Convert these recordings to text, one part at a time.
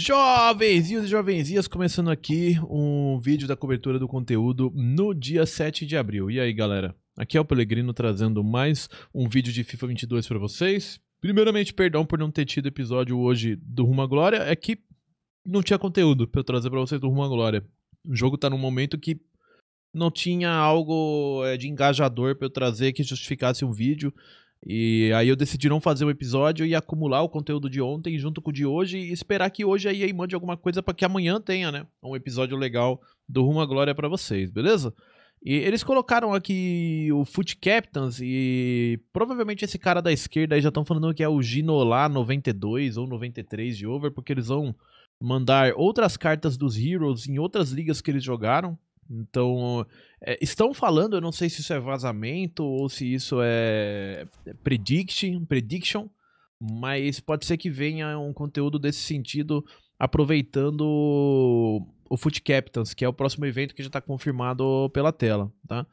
Jovenzinhos e jovenzinhas, começando aqui um vídeo da cobertura do conteúdo no dia 7 de abril. E aí, galera? Aqui é o Pelegrino trazendo mais um vídeo de FIFA 22 para vocês. Primeiramente, perdão por não ter tido episódio hoje do Rumo à Glória, é que não tinha conteúdo para eu trazer para vocês do Rumo à Glória. O jogo tá num momento que não tinha algo é, de engajador para eu trazer que justificasse um vídeo. E aí eu decidi não fazer o episódio e acumular o conteúdo de ontem junto com o de hoje e esperar que hoje aí mande alguma coisa para que amanhã tenha, né? Um episódio legal do Rumo à Glória para vocês, beleza? E eles colocaram aqui o Foot Captains e provavelmente esse cara da esquerda aí já estão falando que é o Ginolá 92 ou 93 de over, porque eles vão mandar outras cartas dos Heroes em outras ligas que eles jogaram. Então, é, estão falando, eu não sei se isso é vazamento ou se isso é, é prediction, prediction, mas pode ser que venha um conteúdo desse sentido aproveitando o Foot Captains, que é o próximo evento que já está confirmado pela tela, tá?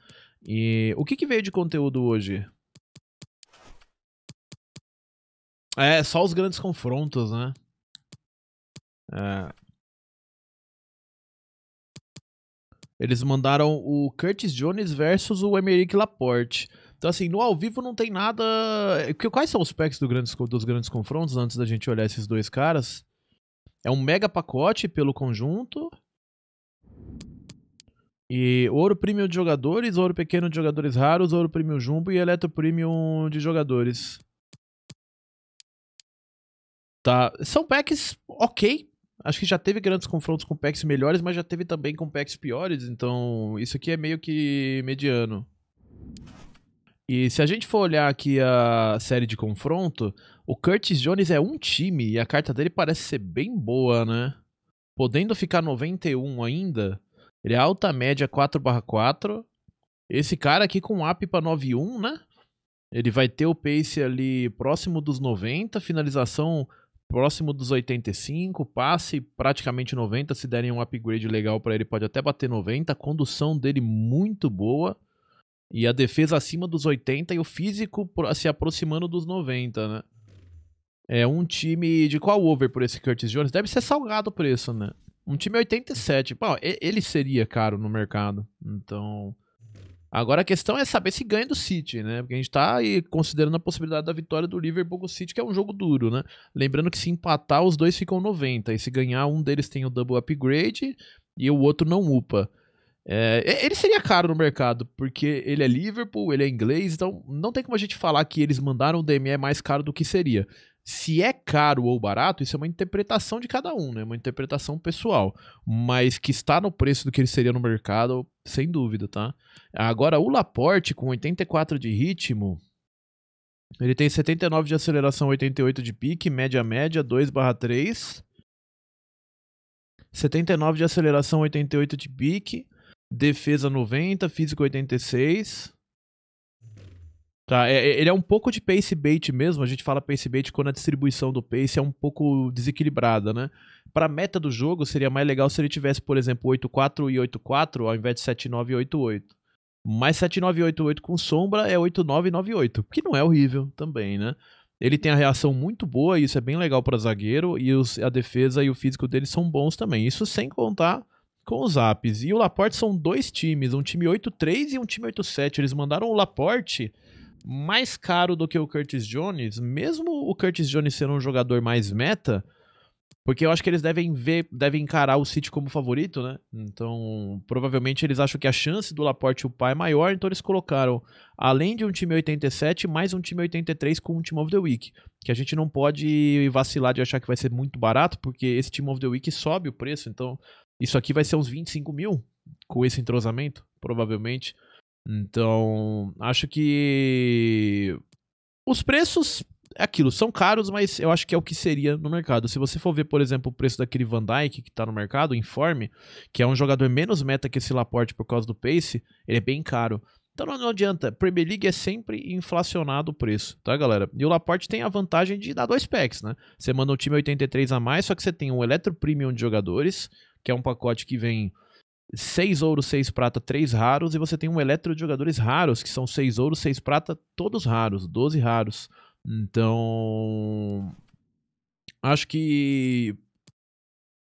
E o que, que veio de conteúdo hoje? É, só os grandes confrontos, né? É, Eles mandaram o Curtis Jones versus o Emerick Laporte. Então, assim, no ao vivo não tem nada. Eh, quais são os packs do grandes, dos grandes confrontos antes da gente olhar esses dois caras? É um mega pacote pelo conjunto. E ouro premium de jogadores, ouro pequeno de jogadores raros, ouro premium jumbo e eletro premium de jogadores. Tá. São packs ok. Acho que já teve grandes confrontos com packs melhores, mas já teve também com packs piores, então isso aqui é meio que mediano. E se a gente for olhar aqui a série de confronto, o Curtis Jones é um time e a carta dele parece ser bem boa, né? Podendo ficar 91 ainda, ele é alta média 4/4. Esse cara aqui com AP para 91, né? Ele vai ter o pace ali próximo dos 90, finalização próximo dos 85, passe praticamente 90, se derem um upgrade legal para ele pode até bater 90, a condução dele muito boa e a defesa acima dos 80 e o físico se aproximando dos 90, né? É um time de qual over por esse Curtis Jones? Deve ser salgado o preço, né? Um time 87. Pô, ele seria caro no mercado. Então, Agora a questão é saber se ganha do City, né? Porque a gente tá aí considerando a possibilidade da vitória do Liverpool com o City, que é um jogo duro, né? Lembrando que se empatar, os dois ficam 90. E se ganhar, um deles tem o double upgrade e o outro não upa. É, ele seria caro no mercado, porque ele é Liverpool, ele é inglês, então não tem como a gente falar que eles mandaram o DME mais caro do que seria. Se é caro ou barato, isso é uma interpretação de cada um, né? Uma interpretação pessoal. Mas que está no preço do que ele seria no mercado, sem dúvida, tá? Agora, o Laporte com 84 de ritmo, ele tem 79 de aceleração, 88 de pique, média média 2/3. 79 de aceleração, 88 de pique, defesa 90, físico 86. Tá, é, é, ele é um pouco de pace bait mesmo, a gente fala pace bait quando a distribuição do pace é um pouco desequilibrada, né? Para a meta do jogo, seria mais legal se ele tivesse, por exemplo, 8-4 e 8-4 ao invés de 7-9 e 8-8. Mas 7-9 8-8 com sombra é 8-9 9-8, que não é horrível também, né? Ele tem a reação muito boa, e isso é bem legal para zagueiro, e os, a defesa e o físico dele são bons também. Isso sem contar com os apps. E o Laporte são dois times, um time 8-3 e um time 8-7. Eles mandaram o Laporte mais caro do que o Curtis Jones, mesmo o Curtis Jones sendo um jogador mais meta, porque eu acho que eles devem ver, devem encarar o City como favorito, né? Então, provavelmente eles acham que a chance do Laporte e o pai é maior, então eles colocaram, além de um time 87, mais um time 83 com um Team of the Week. Que a gente não pode vacilar de achar que vai ser muito barato, porque esse Team of the Week sobe o preço, então isso aqui vai ser uns 25 mil com esse entrosamento, provavelmente. Então, acho que os preços é aquilo, são caros, mas eu acho que é o que seria no mercado. Se você for ver, por exemplo, o preço daquele Van Dyke que tá no mercado, o Informe, que é um jogador menos meta que esse Laporte por causa do pace, ele é bem caro. Então não adianta, Premier League é sempre inflacionado o preço, tá galera? E o Laporte tem a vantagem de dar dois packs, né? Você manda um time 83 a mais, só que você tem um Electro Premium de jogadores, que é um pacote que vem 6 ouro, 6 prata, 3 raros, e você tem um eletro de jogadores raros, que são 6 ouro, 6 prata, todos raros, 12 raros. Então. Acho que.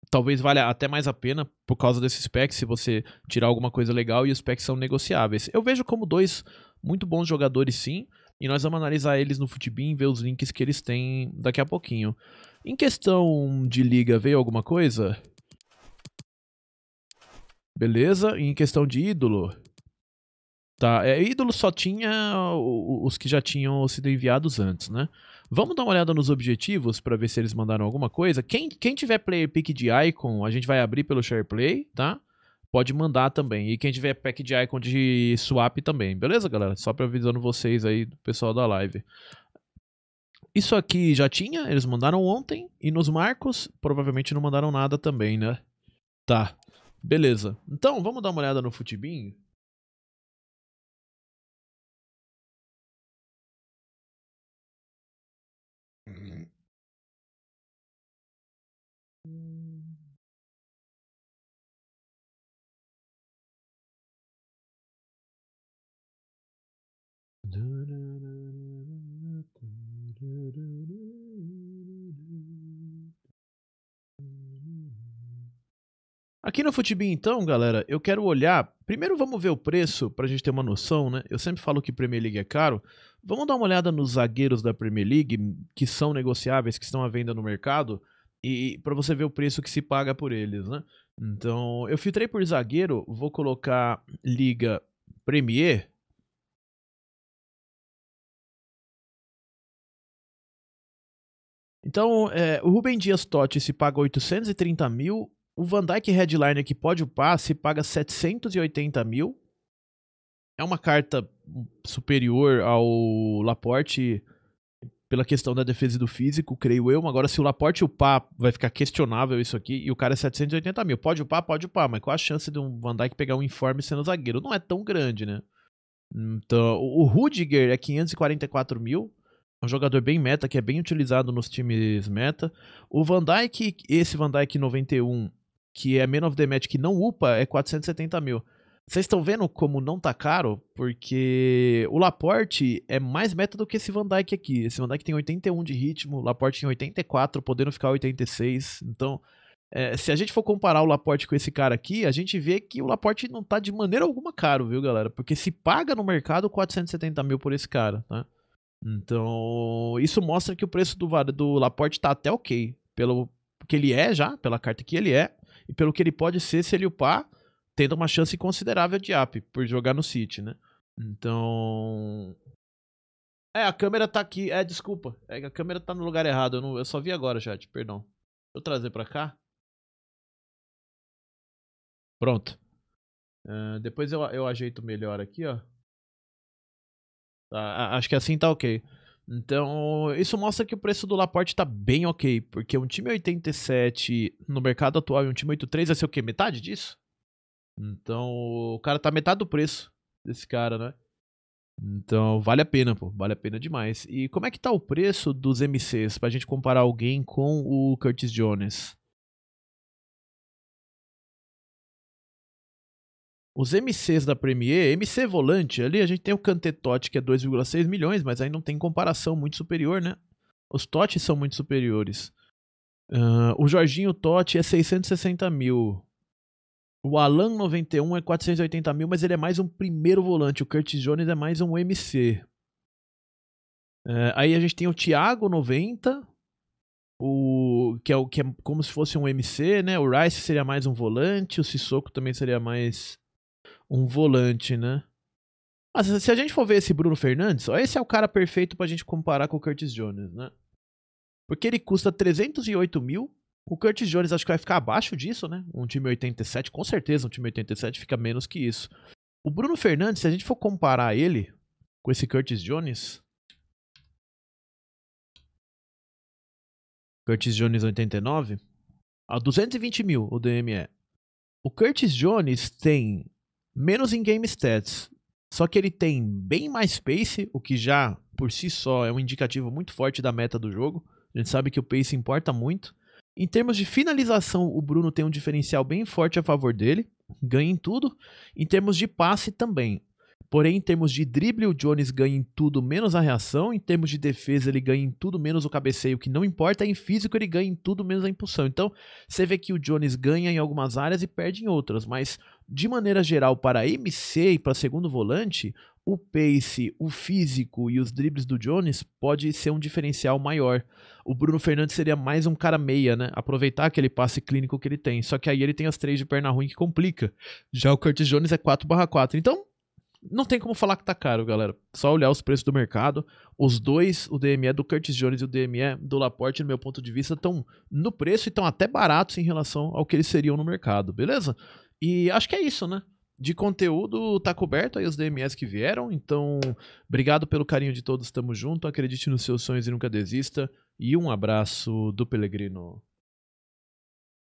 Talvez valha até mais a pena por causa desses packs, se você tirar alguma coisa legal e os packs são negociáveis. Eu vejo como dois muito bons jogadores, sim, e nós vamos analisar eles no e ver os links que eles têm daqui a pouquinho. Em questão de liga, veio alguma coisa? Beleza? E em questão de ídolo. Tá, é, ídolo só tinha os que já tinham sido enviados antes, né? Vamos dar uma olhada nos objetivos para ver se eles mandaram alguma coisa. Quem, quem tiver player pick de icon, a gente vai abrir pelo share play, tá? Pode mandar também. E quem tiver pack de icon de swap também, beleza, galera? Só para avisando vocês aí, do pessoal da live. Isso aqui já tinha, eles mandaram ontem. E nos marcos, provavelmente não mandaram nada também, né? Tá. Beleza. Então, vamos dar uma olhada no Futibin? Hum. Aqui no Futibin, então, galera, eu quero olhar. Primeiro vamos ver o preço para a gente ter uma noção, né? Eu sempre falo que Premier League é caro. Vamos dar uma olhada nos zagueiros da Premier League que são negociáveis, que estão à venda no mercado, e para você ver o preço que se paga por eles, né? Então, eu filtrei por zagueiro, vou colocar Liga Premier. Então, é, o Rubem Dias Totti se paga 830 mil o Van Dyke Headliner que pode upar se paga 780 mil. É uma carta superior ao Laporte pela questão da defesa do físico, creio eu. Agora, se o Laporte upar, vai ficar questionável isso aqui. E o cara é 780 mil. Pode upar, pode upar. Mas qual a chance de um Van Dyke pegar um informe sendo zagueiro? Não é tão grande, né? Então, o Rudiger é 544 mil. É um jogador bem meta, que é bem utilizado nos times meta. O Van Dyke, esse Van Dyke 91, que é Man of the Match, que não upa, é 470 mil. Vocês estão vendo como não tá caro? Porque o Laporte é mais meta do que esse Van Dyke aqui. Esse Van Dyke tem 81 de ritmo, o Laporte tem 84, podendo ficar 86. Então, é, se a gente for comparar o Laporte com esse cara aqui, a gente vê que o Laporte não tá de maneira alguma caro, viu, galera? Porque se paga no mercado 470 mil por esse cara, tá? Então, isso mostra que o preço do, do Laporte tá até ok. Pelo que ele é já, pela carta que ele é e pelo que ele pode ser se ele upar, tendo uma chance considerável de AP por jogar no City, né? Então. É, a câmera tá aqui. É, desculpa. É, a câmera tá no lugar errado. Eu, não, eu só vi agora, chat. Perdão. Deixa eu trazer pra cá. Pronto. Uh, depois eu, eu ajeito melhor aqui, ó. Tá, acho que assim tá ok. Então, isso mostra que o preço do Laporte tá bem ok, porque um time 87 no mercado atual e um time 83 vai ser o quê? Metade disso? Então, o cara tá metade do preço desse cara, né? Então, vale a pena, pô, vale a pena demais. E como é que tá o preço dos MCs pra gente comparar alguém com o Curtis Jones? Os MCs da Premier, MC volante, ali a gente tem o Totti, que é 2,6 milhões, mas aí não tem comparação muito superior, né? Os Totti são muito superiores. Uh, o Jorginho Totti é 660 mil. O Alan 91 é 480 mil, mas ele é mais um primeiro volante. O Curtis Jones é mais um MC. É, aí a gente tem o Thiago 90, o que é o que é como se fosse um MC, né? O Rice seria mais um volante, o Sissoko também seria mais um volante, né? Mas se a gente for ver esse Bruno Fernandes, ó, esse é o cara perfeito pra gente comparar com o Curtis Jones, né? Porque ele custa 308 mil. O Curtis Jones acho que vai ficar abaixo disso, né? Um time 87, com certeza um time 87 fica menos que isso. O Bruno Fernandes, se a gente for comparar ele com esse Curtis Jones. Curtis Jones 89. A 220 mil o DM é. O Curtis Jones tem menos em game stats. Só que ele tem bem mais pace, o que já por si só é um indicativo muito forte da meta do jogo. A gente sabe que o pace importa muito. Em termos de finalização, o Bruno tem um diferencial bem forte a favor dele, ganha em tudo. Em termos de passe também. Porém, em termos de drible, o Jones ganha em tudo menos a reação. Em termos de defesa, ele ganha em tudo menos o cabeceio, que não importa. Em físico, ele ganha em tudo menos a impulsão. Então, você vê que o Jones ganha em algumas áreas e perde em outras. Mas, de maneira geral, para MC e para segundo volante, o pace, o físico e os dribles do Jones pode ser um diferencial maior. O Bruno Fernandes seria mais um cara meia, né? Aproveitar aquele passe clínico que ele tem. Só que aí ele tem as três de perna ruim que complica. Já o Curtis Jones é 4/4. Então, não tem como falar que tá caro, galera. Só olhar os preços do mercado. Os dois, o DME do Curtis Jones e o DME do Laporte, no meu ponto de vista, estão no preço e estão até baratos em relação ao que eles seriam no mercado, beleza? E acho que é isso, né? de conteúdo tá coberto aí os DMS que vieram. Então, obrigado pelo carinho de todos. Tamo junto. Acredite nos seus sonhos e nunca desista. E um abraço do Pelegrino.